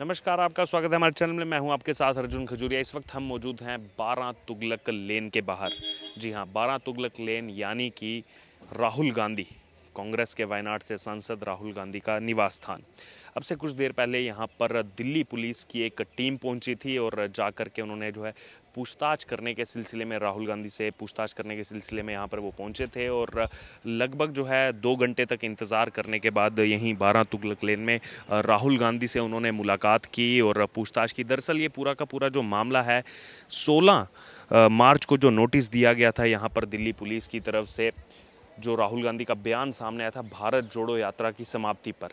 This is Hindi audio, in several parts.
नमस्कार आपका स्वागत है हमारे चैनल में मैं हूं आपके साथ अर्जुन खजूरिया इस वक्त हम मौजूद हैं बारह तुगलक लेन के बाहर जी हां बारह तुगलक लेन यानी कि राहुल गांधी कांग्रेस के वायनाड से सांसद राहुल गांधी का निवास स्थान अब से कुछ देर पहले यहाँ पर दिल्ली पुलिस की एक टीम पहुँची थी और जा कर के उन्होंने जो है पूछताछ करने के सिलसिले में राहुल गांधी से पूछताछ करने के सिलसिले में यहाँ पर वो पहुँचे थे और लगभग जो है दो घंटे तक इंतज़ार करने के बाद यहीं बारह तुगलक लेन में राहुल गांधी से उन्होंने मुलाकात की और पूछताछ की दरअसल ये पूरा का पूरा जो मामला है सोलह मार्च को जो नोटिस दिया गया था यहाँ पर दिल्ली पुलिस की तरफ से जो राहुल गांधी का बयान सामने आया था भारत जोड़ो यात्रा की समाप्ति पर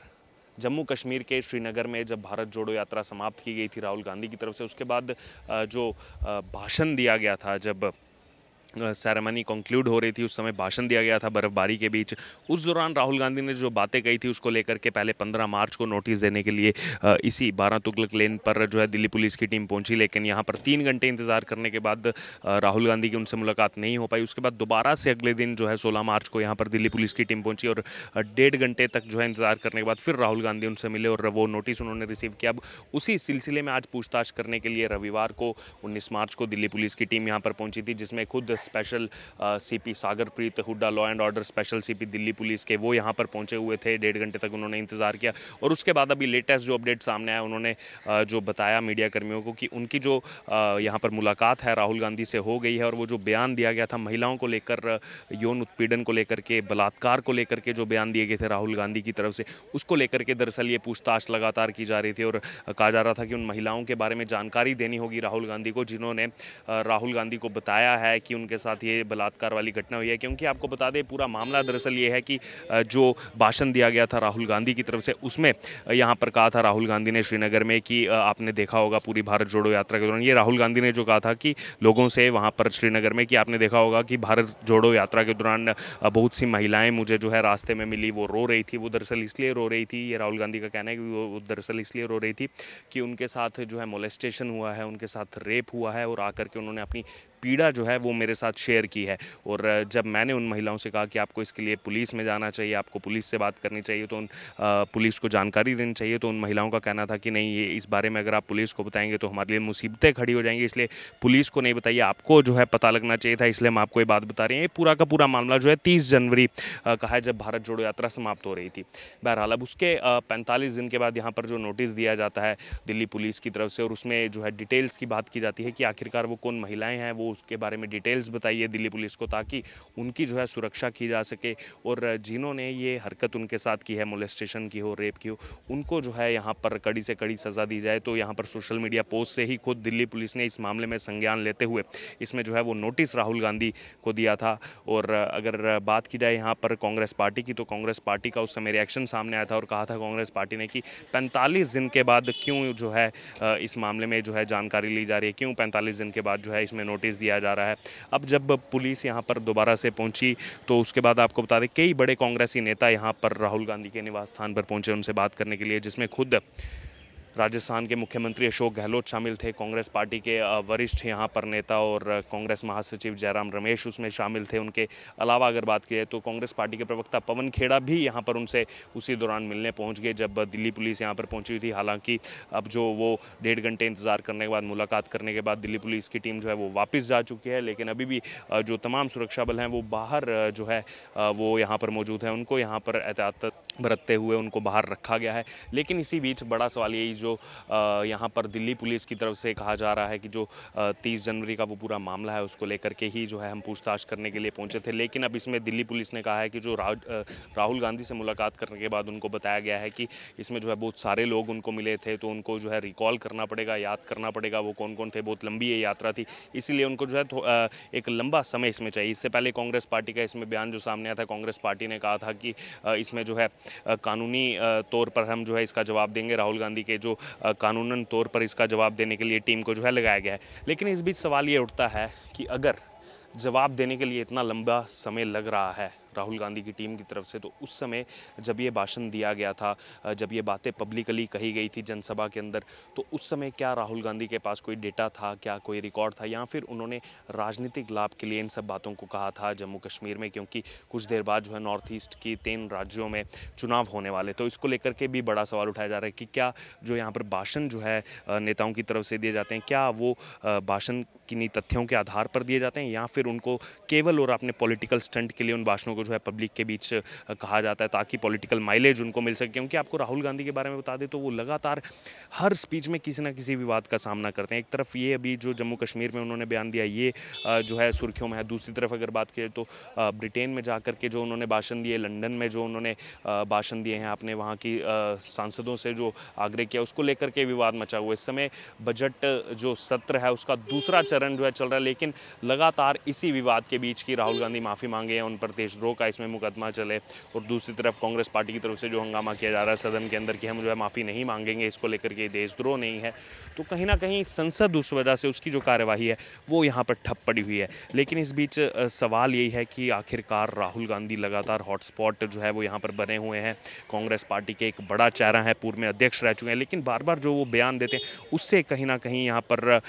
जम्मू कश्मीर के श्रीनगर में जब भारत जोड़ो यात्रा समाप्त की गई थी राहुल गांधी की तरफ से उसके बाद जो भाषण दिया गया था जब सेरेमनी कंक्लूड हो रही थी उस समय भाषण दिया गया था बर्फबारी के बीच उस दौरान राहुल गांधी ने जो बातें कही थी उसको लेकर के पहले 15 मार्च को नोटिस देने के लिए इसी बारह तुगलक लेन पर जो है दिल्ली पुलिस की टीम पहुंची लेकिन यहाँ पर तीन घंटे इंतज़ार करने के बाद राहुल गांधी की उनसे मुलाकात नहीं हो पाई उसके बाद दोबारा से अगले दिन जो है सोलह मार्च को यहाँ पर दिल्ली पुलिस की टीम पहुँची और डेढ़ घंटे तक जो है इंतज़ार करने के बाद फिर राहुल गांधी उनसे मिले और वो नोटिस उन्होंने रिसीव किया अब उसी सिलसिले में आज पूछताछ करने के लिए रविवार को उन्नीस मार्च को दिल्ली पुलिस की टीम यहाँ पर पहुँची थी जिसमें खुद special CP Sagarpreet Hooda law and order special CP Delhi police के वो यहाँ पर पहुँचे हुए थे डेढ़ घंटे तक उन्होंने इंतज़ार किया और उसके बाद अभी लेटेस्ट जो अपडेट सामने आया उन्होंने uh, जो बताया मीडिया कर्मियों को कि उनकी जो uh, यहाँ पर मुलाकात है राहुल गांधी से हो गई है और वो जो बयान दिया गया था महिलाओं को लेकर uh, यौन उत्पीड़न को लेकर के बलात्कार को लेकर के जो बयान दिए गए थे राहुल गांधी की तरफ से उसको लेकर के दरअसल ये पूछताछ लगातार की जा रही थी और कहा जा रहा था कि उन महिलाओं के बारे में जानकारी देनी होगी राहुल गांधी को जिन्होंने राहुल गांधी को बताया है कि उन के साथ ये बलात्कार वाली घटना हुई है क्योंकि आपको बता दें पूरा मामला दरअसल ये है कि जो भाषण दिया गया था राहुल गांधी की तरफ से उसमें यहाँ पर कहा था राहुल गांधी ने श्रीनगर में कि आपने देखा होगा पूरी भारत जोड़ो यात्रा के दौरान ये राहुल गांधी ने जो कहा था कि लोगों से वहाँ पर श्रीनगर में कि आपने देखा होगा कि भारत जोड़ो यात्रा के दौरान बहुत सी महिलाएं मुझे जो है रास्ते में मिली वो रो रही थी वो दरअसल इसलिए रो रही थी ये राहुल गांधी का कहना है कि वो दरअसल इसलिए रो रही थी कि उनके साथ जो है मोलेस्टेशन हुआ है उनके साथ रेप हुआ है और आकर के उन्होंने अपनी पीड़ा जो है वो मेरे साथ शेयर की है और जब मैंने उन महिलाओं से कहा कि आपको इसके लिए पुलिस में जाना चाहिए आपको पुलिस से बात करनी चाहिए तो उन पुलिस को जानकारी देनी चाहिए तो उन महिलाओं का कहना था कि नहीं ये इस बारे में अगर आप पुलिस को बताएंगे तो हमारे लिए मुसीबतें खड़ी हो जाएंगी इसलिए पुलिस को नहीं बताइए आपको जो है पता लगना चाहिए था इसलिए हम आपको ये बात बता रहे हैं ये पूरा का पूरा मामला जो है तीस जनवरी का है जब भारत जोड़ो यात्रा समाप्त हो रही थी बहरहाल अब उसके पैंतालीस दिन के बाद यहाँ पर जो नोटिस दिया जाता है दिल्ली पुलिस की तरफ से और उसमें जो है डिटेल्स की बात की जाती है कि आखिरकार वो कौन महिलाएँ हैं वो उसके बारे में डिटेल्स बताइए दिल्ली पुलिस को ताकि उनकी जो है सुरक्षा की जा सके और जिन्होंने ये हरकत उनके साथ की है मोलेस्टेशन की हो रेप की हो उनको जो है यहाँ पर कड़ी से कड़ी सज़ा दी जाए तो यहाँ पर सोशल मीडिया पोस्ट से ही खुद दिल्ली पुलिस ने इस मामले में संज्ञान लेते हुए इसमें जो है वो नोटिस राहुल गांधी को दिया था और अगर बात की जाए यहाँ पर कांग्रेस पार्टी की तो कांग्रेस पार्टी का उस समय रिएक्शन सामने आया था और कहा था कांग्रेस पार्टी ने कि पैंतालीस दिन के बाद क्यों जो है इस मामले में जो है जानकारी ली जा रही है क्यों पैंतालीस दिन के बाद जो है इसमें नोटिस दिया जा रहा है अब जब पुलिस यहाँ पर दोबारा से पहुँची तो उसके बाद आपको बता दें कई बड़े कांग्रेसी नेता यहाँ पर राहुल गांधी के निवास स्थान पर पहुँचे उनसे बात करने के लिए जिसमें खुद राजस्थान के मुख्यमंत्री अशोक गहलोत शामिल थे कांग्रेस पार्टी के वरिष्ठ यहाँ पर नेता और कांग्रेस महासचिव जयराम रमेश उसमें शामिल थे उनके अलावा अगर बात की जाए तो कांग्रेस पार्टी के प्रवक्ता पवन खेड़ा भी यहाँ पर उनसे उसी दौरान मिलने पहुँच गए जब दिल्ली पुलिस यहाँ पर पहुँची हुई थी हालांकि अब जो वो डेढ़ घंटे इंतज़ार करने के बाद मुलाकात करने के बाद दिल्ली पुलिस की टीम जो है वो वापस जा चुकी है लेकिन अभी भी जो तमाम सुरक्षा बल हैं वो बाहर जो है वो यहाँ पर मौजूद हैं उनको यहाँ पर एहतियात बरतते हुए उनको बाहर रखा गया है लेकिन इसी बीच बड़ा सवाल यही जो यहाँ पर दिल्ली पुलिस की तरफ से कहा जा रहा है कि जो 30 जनवरी का वो पूरा मामला है उसको लेकर के ही जो है हम पूछताछ करने के लिए पहुँचे थे लेकिन अब इसमें दिल्ली पुलिस ने कहा है कि जो राह राहुल गांधी से मुलाकात करने के बाद उनको बताया गया है कि इसमें जो है बहुत सारे लोग उनको मिले थे तो उनको जो है रिकॉल करना पड़ेगा याद करना पड़ेगा वो कौन कौन थे बहुत लंबी ये यात्रा थी इसीलिए उनको जो है एक लंबा समय इसमें चाहिए इससे पहले कांग्रेस पार्टी का इसमें बयान जो सामने आया था कांग्रेस पार्टी ने कहा था कि इसमें जो है कानूनी तौर पर हम जो है इसका जवाब देंगे राहुल गांधी के जो कानूनन तौर पर इसका जवाब देने के लिए टीम को जो है लगाया गया है लेकिन इस बीच सवाल ये उठता है कि अगर जवाब देने के लिए इतना लंबा समय लग रहा है राहुल गांधी की टीम की तरफ से तो उस समय जब ये भाषण दिया गया था जब ये बातें पब्लिकली कही गई थी जनसभा के अंदर तो उस समय क्या राहुल गांधी के पास कोई डेटा था क्या कोई रिकॉर्ड था या फिर उन्होंने राजनीतिक लाभ के लिए इन सब बातों को कहा था जम्मू कश्मीर में क्योंकि कुछ देर बाद जो है नॉर्थ ईस्ट की तीन राज्यों में चुनाव होने वाले तो इसको लेकर के भी बड़ा सवाल उठाया जा रहा है कि क्या जो यहाँ पर भाषण जो है नेताओं की तरफ से दिए जाते हैं क्या वो भाषण किन्हीं तथ्यों के आधार पर दिए जाते हैं या फिर उनको केवल और अपने पॉलिटिकल स्टंट के लिए उन भाषणों को को जो है पब्लिक के बीच कहा जाता है ताकि पॉलिटिकल माइलेज उनको मिल सके क्योंकि आपको राहुल गांधी के बारे में बता दें तो वो लगातार हर स्पीच में किसी ना किसी विवाद का सामना करते हैं एक तरफ ये अभी जो जम्मू कश्मीर में उन्होंने बयान दिया ये जो है सुर्खियों में है दूसरी तरफ अगर बात करें तो ब्रिटेन में जा के जो उन्होंने भाषण दिए लंडन में जो उन्होंने भाषण दिए हैं आपने वहाँ की सांसदों से जो आग्रह किया उसको लेकर के विवाद मचा हुआ इस समय बजट जो सत्र है उसका दूसरा चरण जो है चल रहा है लेकिन लगातार इसी विवाद के बीच की राहुल गांधी माफ़ी मांगे हैं उन पर देशद्रोह का इसमें मुकदमा चले और दूसरी तरफ कांग्रेस पार्टी की तरफ से जो हंगामा किया जा रहा है सदन के अंदर कि हम जो है माफ़ी नहीं मांगेंगे इसको लेकर के देशद्रोह नहीं है तो कहीं ना कहीं संसद उस वजह से उसकी जो कार्यवाही है वो यहाँ पर ठप पड़ी हुई है लेकिन इस बीच सवाल यही है कि आखिरकार राहुल गांधी लगातार हॉटस्पॉट जो है वो यहाँ पर बने हुए हैं कांग्रेस पार्टी के एक बड़ा चेहरा है पूर्व में अध्यक्ष रह चुके हैं लेकिन बार बार जो वो बयान देते हैं उससे कहीं ना कहीं यहाँ पर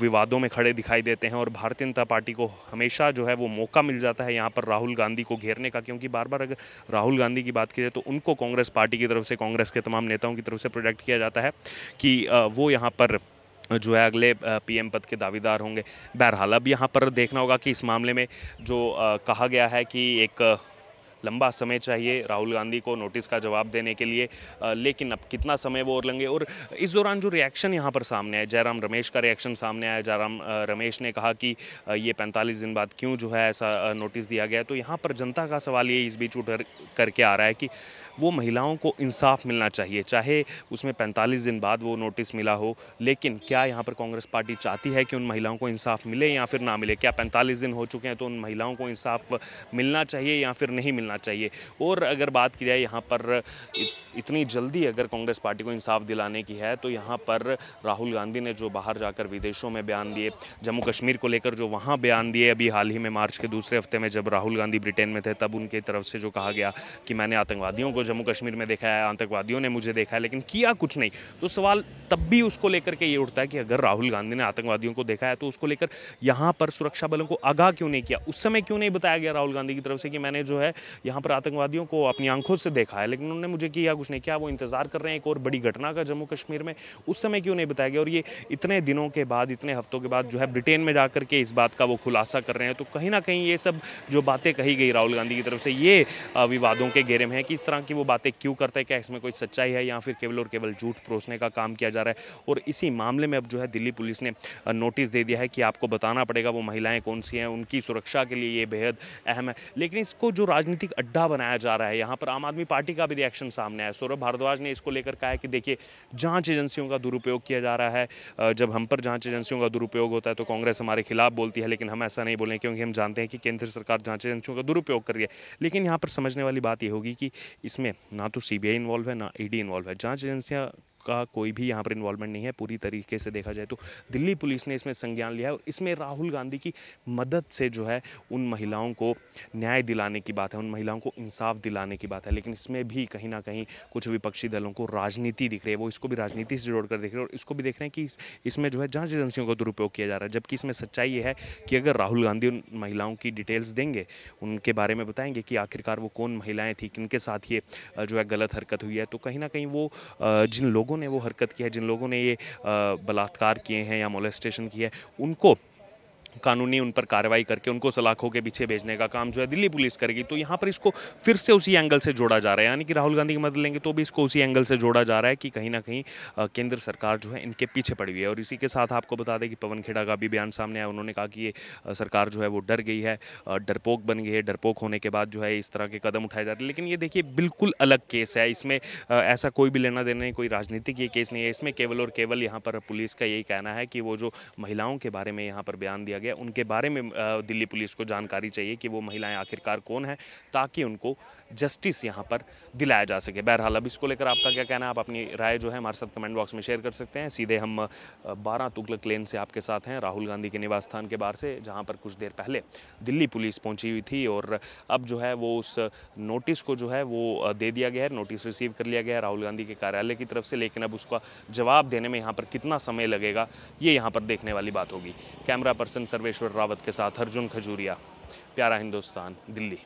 विवादों में खड़े दिखाई देते हैं और भारतीय जनता पार्टी को हमेशा जो है वो मौका मिल जाता है यहाँ पर राहुल गांधी को घेरने का क्योंकि बार बार अगर राहुल गांधी की बात की जाए तो उनको कांग्रेस पार्टी की तरफ से कांग्रेस के तमाम नेताओं की तरफ से प्रोजेक्ट किया जाता है कि वो यहाँ पर जो है अगले पीएम पद के दावेदार होंगे बहरहाल अब यहाँ पर देखना होगा कि इस मामले में जो कहा गया है कि एक लंबा समय चाहिए राहुल गांधी को नोटिस का जवाब देने के लिए लेकिन अब कितना समय वो और लेंगे और इस दौरान जो रिएक्शन यहाँ पर सामने आया जयराम रमेश का रिएक्शन सामने आया जयराम रमेश ने कहा कि ये पैंतालीस दिन बाद क्यों जो है ऐसा नोटिस दिया गया तो यहाँ पर जनता का सवाल ये इस बीच उठ करके आ रहा है कि वो महिलाओं को इंसाफ मिलना चाहिए चाहे उसमें पैंतालीस दिन बाद वो नोटिस मिला हो लेकिन क्या यहाँ पर कांग्रेस पार्टी चाहती है कि उन महिलाओं को इंसाफ मिले या फिर ना मिले क्या पैंतालीस दिन हो चुके हैं तो उन महिलाओं को इंसाफ मिलना चाहिए या फिर नहीं मिलना चाहिए और अगर बात की जाए यहाँ पर इतनी जल्दी अगर कांग्रेस पार्टी को इंसाफ दिलाने की है तो यहाँ पर राहुल गांधी ने जो बाहर जाकर विदेशों में बयान दिए जम्मू कश्मीर को लेकर जो वहाँ बयान दिए अभी हाल ही में मार्च के दूसरे हफ्ते में जब राहुल गांधी ब्रिटेन में थे तब उनकी तरफ से जो कहा गया कि मैंने आतंकवादियों को जम्मू कश्मीर में देखा है आतंकवादियों ने मुझे देखा है लेकिन किया कुछ नहीं तो सवाल तब भी उसको लेकर के ये उठता है कि अगर राहुल गांधी ने आतंकवादियों को देखा है तो उसको लेकर यहाँ पर सुरक्षा बलों को आगाह क्यों नहीं किया उस समय क्यों नहीं बताया गया राहुल गांधी की तरफ से कि मैंने जो है यहाँ पर आतंकवादियों को अपनी आंखों से देखा है लेकिन उन्होंने मुझे किया कुछ नहीं किया वो इंतजार कर रहे हैं एक और बड़ी घटना का जम्मू कश्मीर में उस समय क्यों नहीं बताया गया और ये इतने दिनों के बाद इतने हफ्तों के बाद जो है ब्रिटेन में जा के इस बात का वो खुलासा कर रहे हैं तो कहीं ना कहीं ये सब जो बातें कही गई राहुल गांधी की तरफ से ये विवादों के घेरे में है कि इस तरह की कि वो बातें क्यों करते हैं क्या इसमें कोई सच्चाई है या फिर केवल और केवल झूठ परोसने का काम किया जा रहा है और इसी मामले में अब जो है दिल्ली पुलिस ने नोटिस दे दिया है कि आपको बताना पड़ेगा वो महिलाएं कौन सी हैं उनकी सुरक्षा के लिए ये बेहद अहम है लेकिन इसको जो राजनीतिक अड्डा बनाया जा रहा है यहाँ पर आम आदमी पार्टी का भी रिएक्शन सामने आया सौरभ भारद्वाज ने इसको लेकर कहा है कि देखिए जाँच एजेंसियों का दुरुपयोग किया जा रहा है जब हम पर जाँच एजेंसियों का दुरुपयोग होता है तो कांग्रेस हमारे खिलाफ बोलती है लेकिन हम ऐसा नहीं बोलें क्योंकि हम जानते हैं कि केंद्र सरकार जाँच एजेंसियों का दुरुपयोग कर रही है लेकिन यहाँ पर समझने वाली बात ये होगी कि इसमें इसमें ना तो सीबीआई इन्वॉल्व है ना ईडी इन्वॉल्व है जांच एजेंसियां का कोई भी यहाँ पर इन्वॉल्वमेंट नहीं है पूरी तरीके से देखा जाए तो दिल्ली पुलिस ने इसमें संज्ञान लिया है और इसमें राहुल गांधी की मदद से जो है उन महिलाओं को न्याय दिलाने की बात है उन महिलाओं को इंसाफ दिलाने की बात है लेकिन इसमें भी कहीं ना कहीं कुछ विपक्षी दलों को राजनीति दिख रही है वो इसको भी राजनीति से जोड़कर देख रहे हैं और इसको भी देख रहे हैं कि इसमें जो है जाँच एजेंसियों का दुरुपयोग किया जा रहा है जबकि इसमें सच्चाई ये है कि अगर राहुल गांधी उन महिलाओं की डिटेल्स देंगे उनके बारे में बताएंगे कि आखिरकार वो कौन महिलाएँ थी किनके साथ ये जो है गलत हरकत हुई है तो कहीं ना कहीं वो जिन लोगों लोगों ने वो हरकत की है जिन लोगों ने ये बलात्कार किए हैं या मोलेस्टेशन किया है उनको कानूनी उन पर कार्रवाई करके उनको सलाखों के पीछे भेजने का काम जो है दिल्ली पुलिस करेगी तो यहाँ पर इसको फिर से उसी एंगल से जोड़ा जा रहा है यानी कि राहुल गांधी की मदद लेंगे तो भी इसको उसी एंगल से जोड़ा जा रहा है कि कहीं ना कहीं केंद्र सरकार जो है इनके पीछे पड़ी हुई है और इसी के साथ आपको बता दें कि पवन खेड़ा का भी बयान सामने आया उन्होंने कहा कि ये सरकार जो है वो डर गई है डरपोक बन गई है डरपोक होने के बाद जो है इस तरह के कदम उठाए जाते हैं लेकिन ये देखिए बिल्कुल अलग केस है इसमें ऐसा कोई भी लेना देना नहीं कोई राजनीतिक ये केस नहीं है इसमें केवल और केवल यहाँ पर पुलिस का यही कहना है कि वो जो महिलाओं के बारे में यहाँ पर बयान दिया गया उनके बारे में दिल्ली पुलिस को जानकारी चाहिए कि वो महिलाएं आखिरकार कौन हैं ताकि उनको जस्टिस यहाँ पर दिलाया जा सके बहरहाल अब इसको लेकर आपका क्या कहना है आप अपनी राय जो है हमारे साथ कमेंट बॉक्स में शेयर कर सकते हैं सीधे हम बारह तुगलक लेन से आपके साथ हैं राहुल गांधी के निवास स्थान के बाहर से जहाँ पर कुछ देर पहले दिल्ली पुलिस पहुँची हुई थी और अब जो है वो उस नोटिस को जो है वो दे दिया गया है नोटिस रिसीव कर लिया गया है राहुल गांधी के कार्यालय की तरफ से लेकिन अब उसका जवाब देने में यहाँ पर कितना समय लगेगा ये यहाँ पर देखने वाली बात होगी कैमरा पर्सन सर्वेश्वर रावत के साथ अर्जुन खजूरिया प्यारा हिंदुस्तान दिल्ली